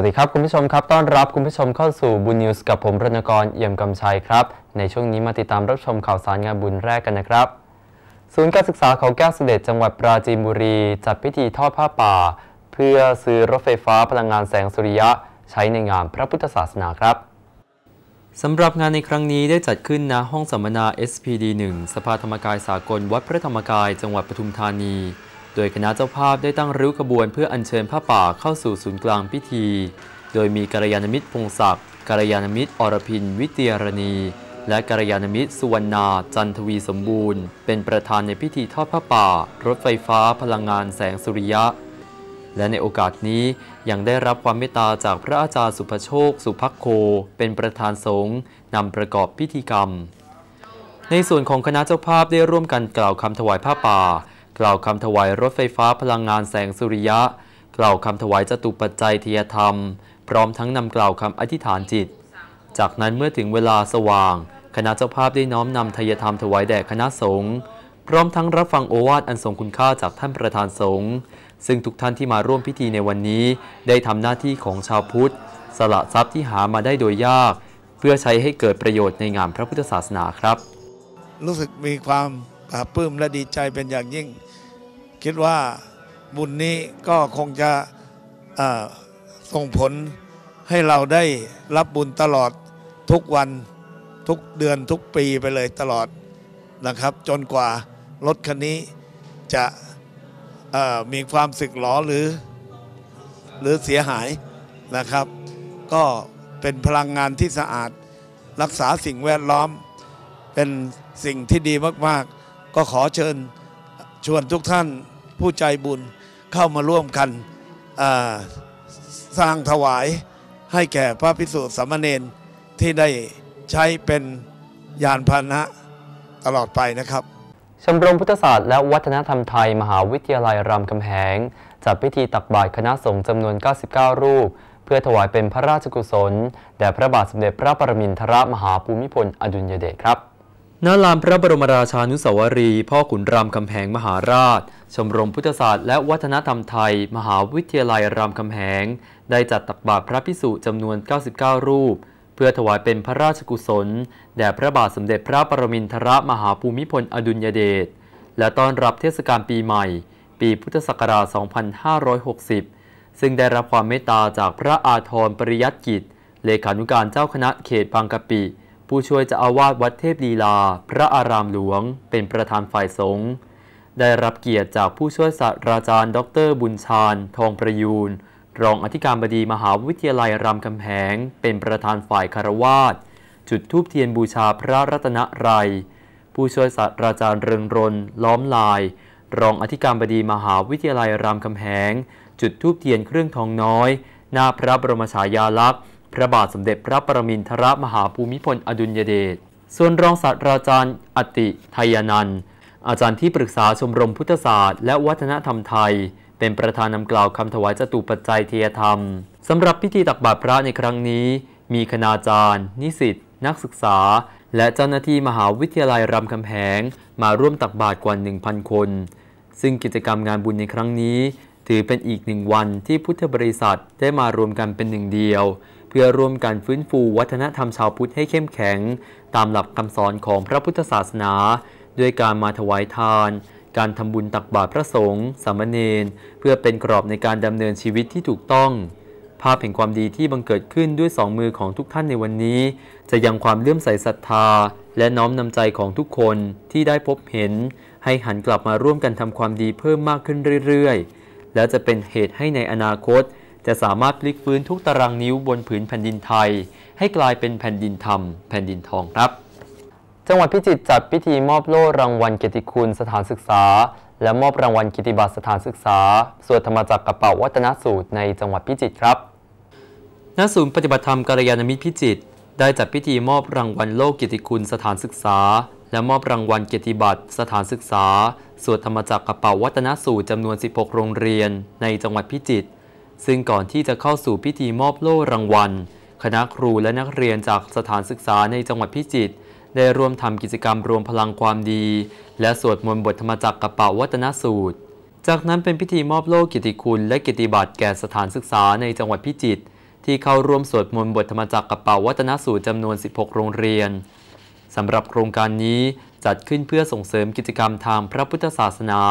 วัสดีครับคุณผู้ชมครับ ต้อนรับคุณผู้ชมเข้าสู่บุญนิวส์กับผมรณกรเอี่ยมกำชัยครับ ในช่วงนี้มาติดตามรับชมข่าวสารงานบุญแรกกันนะครับ ศูนย์การศึกษาเขาแก้วเสด็จจังหวัดปราจีนบุรี จัดพิธีทอดผ้าป่า เพื่อซื้อรถไฟฟ้าพลังงานแสงสุริยะใช้ในงานพระพุทธศาสนาครับสำหรับงานในครั้งนี้ได้จัดขึ้นณห้องสัมมนา SPD 1สภาธรรมกายสากลวัดพระธรรมกาย จังหวัดปทุมธานีโดยคณะเจ้าภาพได้ตั้งริ้วขบวนเพื่ออัญเชิญผ้าป่าเข้าสู่ศูนย์กลางพิธี โดยมีกัลยาณมิตรพงศักดิ์กัลยาณมิตรอรพินวิเตียรณี และกัลยาณมิตรสุวรรณาจันทวีสมบูรณ์ เป็นประธานในพิธีทอดผ้าป่า รถไฟฟ้าพลังงานแสงสุริยะ และในโอกาสนี้ยังได้รับความเมตตาจากพระอาจารย์สุภโชค สุภคโค เป็นประธานสงฆ์นำประกอบพิธีกรรม ในส่วนของคณะเจ้าภาพได้ร่วมกันกล่าวคำถวายผ้าป่ากล่าวคำถวายรถไฟฟ้าพลังงานแสงสุริยะ กล่าวคำถวายจตุปัจจัยเทียธรรม พร้อมทั้งนำกล่าวคำอธิษฐานจิต จากนั้นเมื่อถึงเวลาสว่างคณะเจ้าภาพได้น้อมนำทยธรรมถวายแด่คณะสงฆ์พร้อมทั้งรับฟังโอวาทอันทรงคุณค่าจากท่านประธานสงฆ์ซึ่งทุกท่านที่มาร่วมพิธีในวันนี้ ได้ทำหน้าที่ของชาวพุทธ สละทรัพย์ที่หามาได้โดยยาก เพื่อใช้ให้เกิดประโยชน์ในงานพระพุทธศาสนาครับ รู้สึกมีความปลื้มและดีใจเป็นอย่างยิ่งคิดว่าบุญนี้ก็คงจะส่งผลให้เราได้รับบุญตลอดทุกวันทุกเดือนทุกปีไปเลยตลอดนะครับ จนกว่ารถคันนี้จะมีความสึกหรอหรือหรือเสียหายนะครับ ก็เป็นพลังงานที่สะอาดรักษาสิ่งแวดล้อม เป็นสิ่งที่ดีมากๆ ก็ขอเชิญชวนทุกท่านผู้ใจบุญเข้ามาร่วมกันสร้างถวายให้แก่พระพิสุทธิสามเณรที่ได้ใช้เป็นยานพาหนะตลอดไปนะครับชมรมพุทธศาสตร์และวัฒนธรรมไทย มหาวิทยาลัยรามคำแหง จัดพิธีตักบาตรคณะสงฆ์จำนวน 99 รูป เพื่อถวายเป็นพระราชกุศลแด่พระบาทสมเด็จพระปรมินทรมหาภูมิพลอดุลยเดชครับณลานพระบรมราชานุสาวรีพ่อขุนรามคำแหงมหาราชชมรมพุทธศาสตร์และวัฒนธรรมไทย มหาวิทยาลัยรามคำแหงได้จัดตักบาตรพระพิสุจำนวน 99 รูป เพื่อถวายเป็นพระราชกุศล แด่พระบาทสมเด็จพระปรมินทรมหาภูมิพลอดุลยเดชและต้อนรับเทศกาลปีใหม่ ปีพุทธศักราช 2560 ซึ่งได้รับความเมตตาจากพระอาทรปริยัติกิจ เลขานุการเจ้าคณะเขตบางกะปิผู้ช่วยจะอาวาสวัดเทพลีลา พระอารามหลวงเป็นประธานฝ่ายสงฆ์ได้รับเกียรติจากผู้ช่วยศาสตราจารย์ ดรบุญชาญทองประยูนรองอธิการบดีมหาวิทยาลัยรามคำแหงเป็นประธานฝ่ายคารวาสจุดทูบเทียนบูชาพระรัตนไรผู้ช่วยศาสตราจารย์เริงรนล้อมลาย รองอธิการบดีมหาวิทยาลัยรามคำแหงจุดทูบเทียนเครื่องทองน้อยหน้าพระบรมฉายาลักษณ์พระบาทสมเด็จพระประมินทรมหาภูมิพลอดุลยเดช ส่วนรองศาสตราจารย์อติทยานัน อาจารย์ที่ปรึกษาชมรมพุทธศาสตร์และวัฒนธรรมไทย เป็นประธานนำกล่าวคำถวายจตุปัจจัยเทียธรรม สำหรับพิธีตักบาตรพระในครั้งนี้ มีคณาจารย์ นิสิตนักศึกษา และเจ้าหน้าที่มหาวิทยาลัยรามคำแหงมาร่วมตักบาตรกว่า1,000คน ซึ่งกิจกรรมงานบุญในครั้งนี้ ถือเป็นอีกหนึ่งวันที่พุทธบริษัทได้มารวมกันเป็นหนึ่งเดียวเพื่อร่วมกันฟื้นฟูวัฒนธรรมชาวพุทธให้เข้มแข็ง ตามหลักคำสอนของพระพุทธศาสนา ด้วยการมาถวายทาน การทำบุญตักบาตรพระสงฆ์สามเณรเพื่อเป็นกรอบในการดำเนินชีวิตที่ถูกต้อง ภาพแห่งความดีที่บังเกิดขึ้นด้วยสองมือของทุกท่านในวันนี้ จะยังความเลื่อมใสศรัทธาและน้อมนำใจของทุกคนที่ได้พบเห็น ให้หันกลับมาร่วมกันทำความดีเพิ่มมากขึ้นเรื่อยๆ และจะเป็นเหตุให้ในอนาคตจะสามารถพลิกฟื้นทุกตารางนิ้วบนผืนแผ่นดินไทย ให้กลายเป็นแผ่นดินธรรม แผ่นดินทองครับ จังหวัดพิจิตรจัดพิธีมอบโล่รางวัลเกียรติคุณสถานศึกษา และมอบรางวัลกิติบัตรสถานศึกษาส่วนธรรมจักรกระเป๋าวัฒนสูตรในจังหวัดพิจิตรครับ ณ ศูนย์ปฏิบัติธรรมกัลยาณมิตรพิจิตร ได้จัดพิธีมอบรางวัลโลกเกียรติคุณสถานศึกษา และมอบรางวัลเกียรติบัตรสถานศึกษาสวดธรรมจักรกระเป๋าวัฒนสูตรจำนวน 16โรงเรียน ในจังหวัดพิจิตรซึ่งก่อนที่จะเข้าสู่พิธีมอบโล่รางวัล คณะครูและนักเรียนจากสถานศึกษาในจังหวัดพิจิตรได้ร่วมทำกิจกรรมรวมพลังความดี และสวดมนต์บทธรรมจักรกระเป๋าวัฒนสูตร จากนั้นเป็นพิธีมอบโล่กิติคุณ และกิติบัตรแก่สถานศึกษาในจังหวัดพิจิตรที่เข้าร่วมสวดมนต์บทธรรมจักรกระเป๋าวัฒนสูตรจำนวน 16 โรงเรียนสำหรับโครงการนี้ จัดขึ้นเพื่อส่งเสริมกิจกรรมทางพระพุทธศาสนา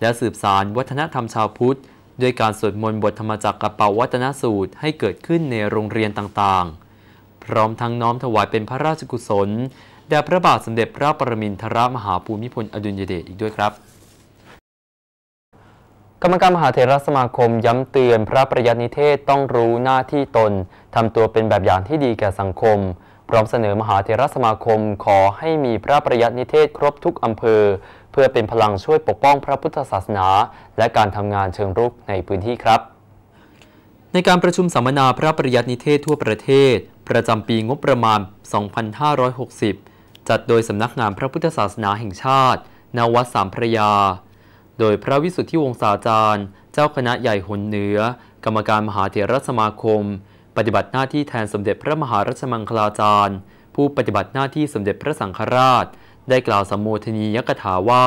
และสืบสารวัฒนธรรมชาวพุทธด้วยการสวดมนต์บทธรรมจักรกระเป๋าวัตนสูตรให้เกิดขึ้นในโรงเรียนต่างๆ พร้อมทั้งน้อมถวายเป็นพระราชกุศลแด่พระบาทสมเด็จพระปรมินทรมหาภูมิพลอดุลยเดชอีกด้วยครับ กรรมการมหาเถรสมาคมย้ำเตือนพระประยัตินิเทศต้องรู้หน้าที่ตน ทำตัวเป็นแบบอย่างที่ดีแก่สังคม พร้อมเสนอมหาเถรสมาคมขอให้มีพระประยัตินิเทศครบทุกอำเภอเพื่อเป็นพลังช่วยปกป้องพระพุทธศาสนา และการทำงานเชิงรุกในพื้นที่ครับ ในการประชุมสัมมนาพระปริยัตินิเทศทั่วประเทศ ประจำปีงบประมาณ 2560 จัดโดยสำนักงานพระพุทธศาสนาแห่งชาติณวัดสามพระยา โดยพระวิสุทธิวงศาจารย์ เจ้าคณะใหญ่หนเหนือ กรรมการมหาเถรสมาคม ปฏิบัติหน้าที่แทนสมเด็จพระมหารัชมังคลาจารย์ผู้ปฏิบัติหน้าที่สมเด็จพระสังฆราชได้กล่าวสมโมทนียกถาว่า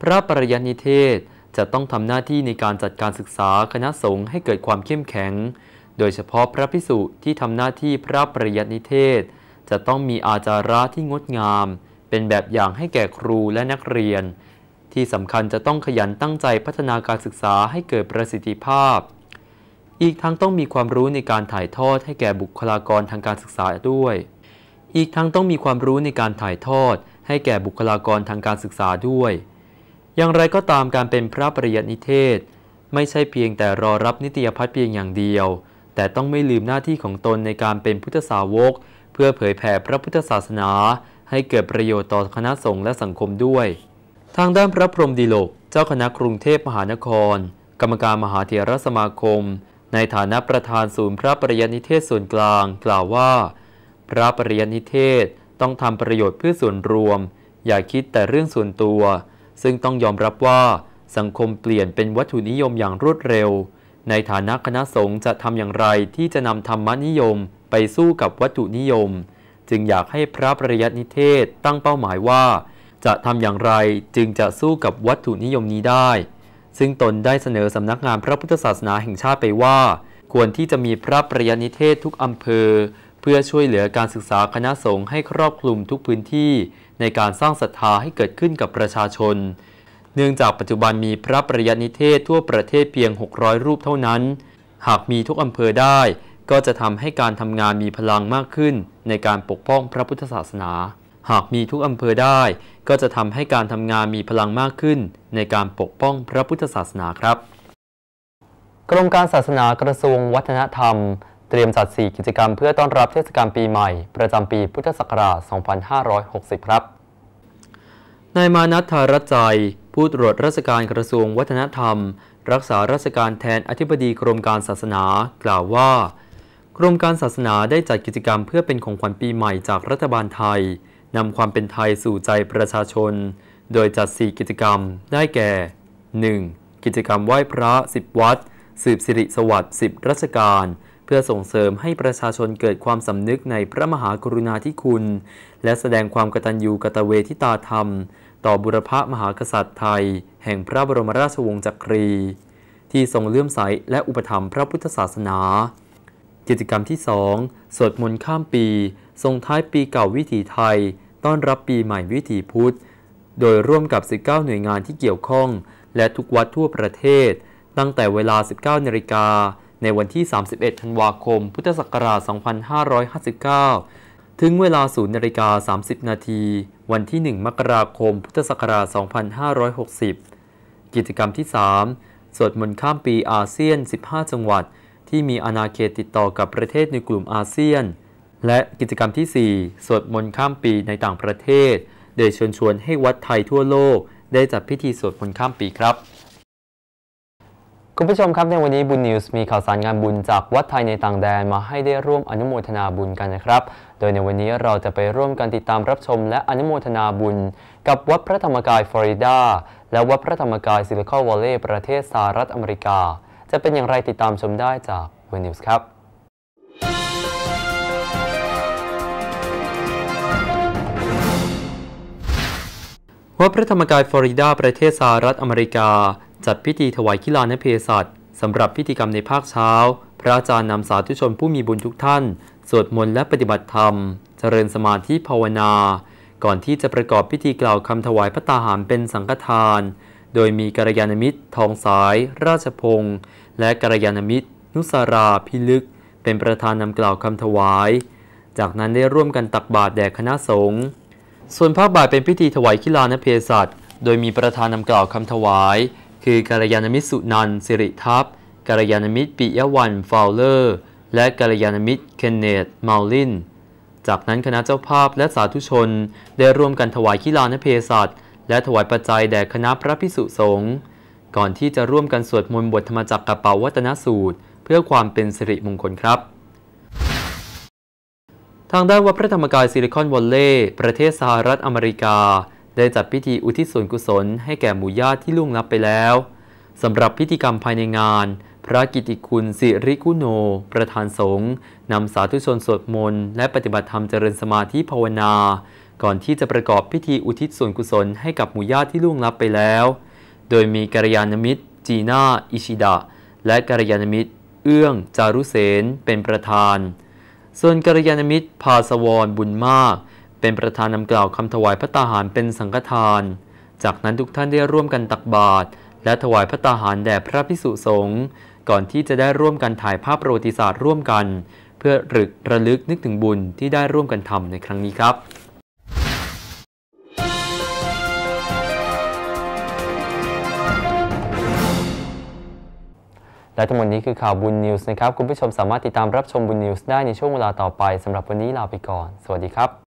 พระปริยนิเทศจะต้องทำหน้าที่ในการจัดการศึกษาคณะสงฆ์ให้เกิดความเข้มแข็ง โดยเฉพาะพระพิสุที่ทำหน้าที่พระปริยนิเทศ จะต้องมีอาจาระที่งดงาม เป็นแบบอย่างให้แก่ครูและนักเรียน ที่สำคัญจะต้องขยันตั้งใจพัฒนาการศึกษาให้เกิดประสิทธิภาพ อีกทั้งต้องมีความรู้ในการถ่ายทอดให้แก่บุคลากรทางการศึกษาด้วยอีกทั้งต้องมีความรู้ในการถ่ายทอด ให้แก่บุคลากรทางการศึกษาด้วย อย่างไรก็ตามการเป็นพระปริยนิเทศ ไม่ใช่เพียงแต่รอรับนิตยพัฒน์เพียงอย่างเดียว แต่ต้องไม่ลืมหน้าที่ของตนในการเป็นพุทธสาวก เพื่อเผยแผ่พระพุทธศาสนา ให้เกิดประโยชน์ต่อคณะสงฆ์และสังคมด้วย ทางด้านพระพรหมดิโลก เจ้าคณะกรุงเทพมหานคร กรรมการมหาเถรสมาคม ในฐานะประธานศูนย์พระปริยนิเทศส่วนกลาง กล่าวว่าพระปริยนิเทศต้องทำประโยชน์เพื่อส่วนรวม อย่าคิดแต่เรื่องส่วนตัว ซึ่งต้องยอมรับว่าสังคมเปลี่ยนเป็นวัตถุนิยมอย่างรวดเร็ว ในฐานะคณะสงฆ์จะทำอย่างไรที่จะนำธรรมนิยม ไปสู้กับวัตถุนิยม จึงอยากให้พระปริยนิเทศตั้งเป้าหมายว่า จะทำอย่างไรจึงจะสู้กับวัตถุนิยมนี้ได้ ซึ่งตนได้เสนอสำนักงานพระพุทธศาสนาแห่งชาติไปว่า ควรที่จะมีพระปริยนิเทศทุกอำเภอเพื่อช่วยเหลือการศึกษาคณะสงฆ์ให้ครอบคลุมทุกพื้นที่ ในการสร้างศรัทธาให้เกิดขึ้นกับประชาชน เนื่องจากปัจจุบันมีพระปริยัตินิเทศทั่วประเทศเพียง 600 รูปเท่านั้น หากมีทุกอำเภอได้ ก็จะทำให้การทำงานมีพลังมากขึ้น ในการปกป้องพระพุทธศาสนา หากมีทุกอำเภอได้ ก็จะทำให้การทำงานมีพลังมากขึ้น ในการปกป้องพระพุทธศาสนาครับ กรมการศาสนากระทรวงวัฒนธรรมเตรียมจัด 4 กิจกรรมเพื่อต้อนรับเทศกาลปีใหม่ประจำปีพุทธศักราช 2560 ครับ นายมานัทธารัจใจผู้ตรวจราชการกระทรวงวัฒนธรรม รักษาราชการแทนอธิบดีกรมการศาสนา กล่าวว่ากรมการศาสนาได้จัดกิจกรรมเพื่อเป็นของขวัญปีใหม่จากรัฐบาลไทยนำความเป็นไทยสู่ใจประชาชน โดยจัด 4 กิจกรรม ได้แก่ 1. กิจกรรมไหว้พระ 10 วัด สืบสิริสวัสดิ์ 10 รัชกาลเพื่อส่งเสริมให้ประชาชนเกิดความสำนึกในพระมหากรุณาธิคุณ และแสดงความกตัญญูกตเวทิตาธรรม ต่อบุรพมหากษัตริย์ไทย แห่งพระบรมราชวงศ์จักรี ที่ทรงเลื่อมใสและอุปถัมภ์พระพุทธศาสนา กิจกรรมที่ 2สวดมนต์ข้ามปีส่งท้ายปีเก่าวิถีไทย ต้อนรับปีใหม่วิถีพุทธ โดยร่วมกับ 19 หน่วยงานที่เกี่ยวข้อง และทุกวัดทั่วประเทศตั้งแต่เวลา 19 นาฬิกาในวันที่ 31 ธันวาคม พุทธศักราช 2559 ถึงเวลา0นาฬิกา30นาที วันที่ 1 มกราคม พุทธศักราช 2560 กิจกรรมที่ 3 สวดมนต์ข้ามปีอาเซียน 15 จังหวัด ที่มีอาณาเขตติดต่อกับประเทศในกลุ่มอาเซียน และกิจกรรมที่ 4 สวดมนต์ข้ามปีในต่างประเทศ โดยเชิญชวนให้วัดไทยทั่วโลกได้จัดพิธีสวดมนต์ข้ามปีครับคุณผู้ชมครับในวันนี้บุญนิวส์มีข่าวสารงานบุญจาก วัดไทยในต่างแดน มาให้ได้ร่วมอนุโมทนาบุญกันนะครับ โดยในวันนี้เราจะไปร่วมกันติดตามรับชม และอนุโมทนาบุญกับ วัดพระธรรมกายฟลอริดาและวัดพระธรรมกายซิลิคอนวอลเลย์ประเทศสหรัฐอเมริกา จะเป็นอย่างไรติดตามชมได้จากบุญนิวส์ครับ วัดพระธรรมกายฟลอริดา ประเทศสหรัฐอเมริกาจัดพิธีถวายขีลานเพศัตสำหรับพิธีกรรมในภาคเช้า พระอาจารย์นำสาธุชนผู้มีบุญทุกท่าน สวดมนต์และปฏิบัติธรรม เจริญสมาธิภาวนา ก่อนที่จะประกอบพิธีกล่าวคำถวายพระตาหารเป็นสังฆทาน โดยมีกัลยาณมิตร ทองสาย ราชพงศ์และกัลยาณมิตร นุสารา พิลึกเป็นประธานนำกล่าวคำถวาย จากนั้นได้ร่วมกันตักบาตรแด่คณะสงฆ์ ส่วนภาคบ่ายเป็นพิธีถวายขีลานเพศัตโดยมีประธานนำกล่าวคำถวายคือการยานมิตรสุนันสิริทัพการยานมิตรปิยวันฟาวเลอร์ และการยานมิตรเคนเนตมาลิน จากนั้นคณะเจ้าภาพและสาธุชนได้ร่วมกันถวายขีลานเพศัต์และถวายปัจจัยแด่คณะพระพิสุสงฆ์ก่อนที่จะร่วมกันสวดมนต์บทธรรมจักรกระเป๋าวัตนสูตร เพื่อความเป็นสิริมงคลครับ ทางด้านวัดพระธรรมกายซิลิคอนวอลเลย์ประเทศสหรัฐอเมริกาได้จัดพิธีอุทิศส่วนกุศลให้แก่หมู่ญาติที่ล่วงลับไปแล้วสำหรับพิธีกรรมภายในงาน พระกิติคุณสิริกุโนประธานสงฆ์นำสาธุชนสวดมนต์และปฏิบัติธรรมเจริญสมาธิภาวนาก่อนที่จะประกอบพิธีอุทิศส่วนกุศลให้กับหมู่ญาติที่ล่วงลับไปแล้ว โดยมีกัลยาณมิตรจีน่าอิชิดะและกัลยาณมิตรเอื้องจารุเสนเป็นประธาน ส่วนกัลยาณมิตรภาสวรบุญมากเป็นประธานนำกล่าวคำถวายพระตาหารเป็นสังฆทาน จากนั้นทุกท่านได้ร่วมกันตักบาตรและถวายพระตาหารแด่พระพิสุสงฆ์ก่อนที่จะได้ร่วมกันถ่ายภาพประวัติศาสตร์ร่วมกัน เพื่อรึกระลึกนึกถึงบุญที่ได้ร่วมกันทำในครั้งนี้ครับ และทั้งหมดนี้คือข่าวบุญนิวส์นะครับคุณผู้ชมสามารถติดตามรับชมบุญนิวส์ได้ในช่วงเวลาต่อไปสำหรับวันนี้ลาไปก่อนสวัสดีครับ